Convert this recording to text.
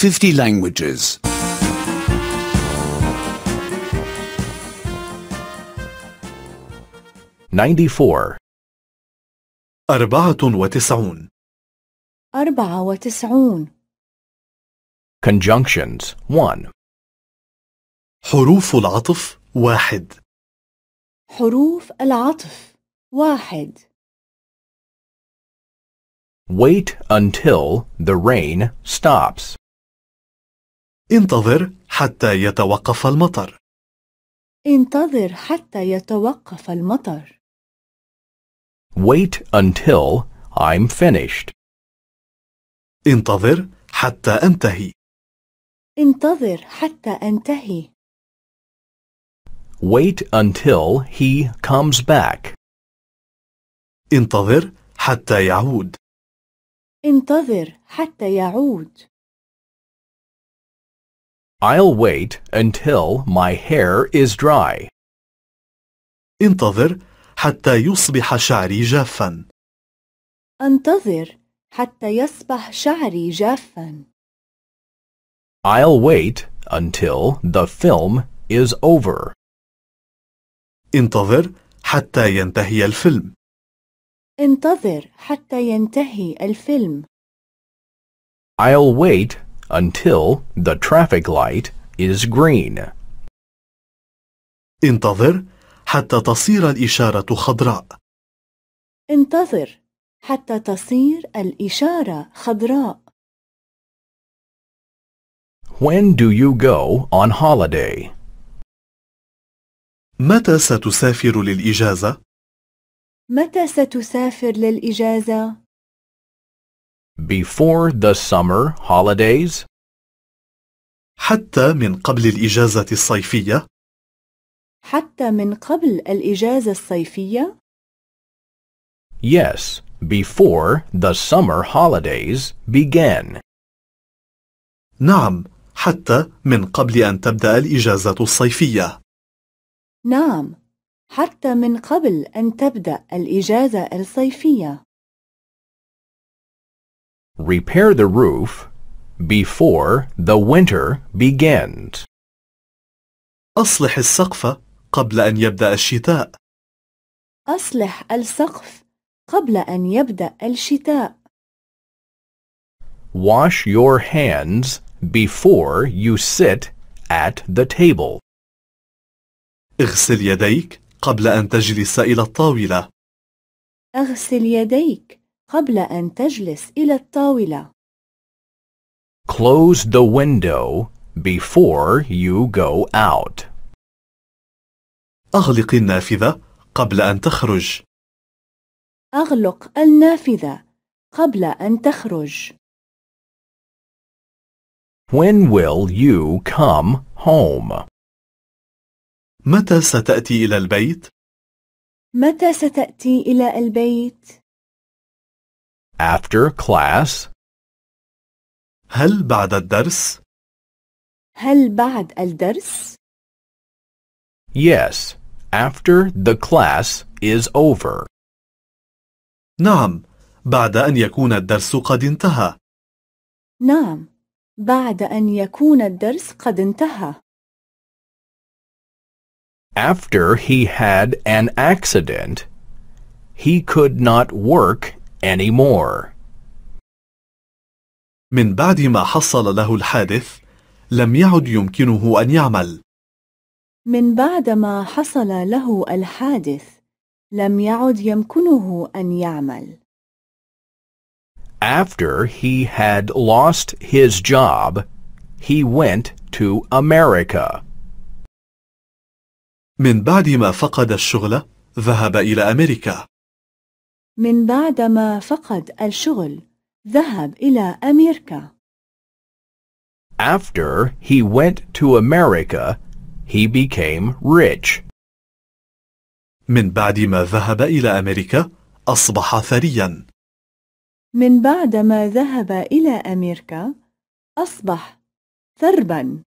50 languages. 94 Conjunctions 1 حروف العطف واحد حروف العطف واحد Wait until the rain stops. انتظر حتى يتوقف المطر انتظر حتى يتوقف المطر Wait until I'm finished. انتظر حتى أنتهي. انتظر حتى أنتهي. Wait until he comes back. انتظر حتى يعود. انتظر حتى يعود. I'll wait until my hair is dry. انتظر حتى يصبح شعري جافا. انتظر حتى يصبح شعري جافا. I'll wait until the film is over. انتظر حتى ينتهي الفيلم. انتظر حتى ينتهي الفيلم. I'll wait until the traffic light is green. انتظر حتى تصير الإشارة خضراء. انتظر حتى تصير الإشارة خضراء. When do you go on holiday? متى ستسافر للإجازة؟ متى ستسافر للإجازة؟ before the summer holidays حتى من قبل الإجازة الصيفية حتى من قبل الإجازة الصيفية Yes, before the summer holidays began. نعم، حتى من قبل أن تبدأ الإجازة الصيفية. نعم، حتى من قبل أن تبدأ الإجازة الصيفية. Repair the roof before the winter begins. أصلح السقف قبل أن يبدأ الشتاء. أصلح السقف قبل أن يبدأ الشتاء. Wash your hands before you sit at the table. اغسل يديك قبل أن تجلس إلى الطاولة. اغسل يديك قبل أن تجلس إلى الطاولة. Close the window before you go out. أغلق النافذة قبل أن تخرج. أغلق النافذة قبل أن تخرج. When will you come home? متى ستأتي إلى البيت؟ متى ستأتي إلى البيت؟ after class? هل بعد الدرس؟ هل بعد الدرس؟ Yes, after the class is over. نعم، بعد أن يكون الدرس قد انتهى. نعم، بعد أن يكون الدرس قد انتهى. After he had an accident, he could not work anymore. من بعد ما حصل له الحادث لم يعد يمكنه أن يعمل من بعد ما حصل له الحادث لم يعد يمكنه أن يعمل After he had lost his job, he went to America. من بعد ما فقد الشغل ذهب إلى أمريكا. من بعد ما فقد الشغل ذهب إلى أمريكا. After he went to America, he became rich. من بعد ما ذهب إلى أمريكا أصبح ثريا. من بعد ما ذهب إلى أمريكا أصبح ثربا.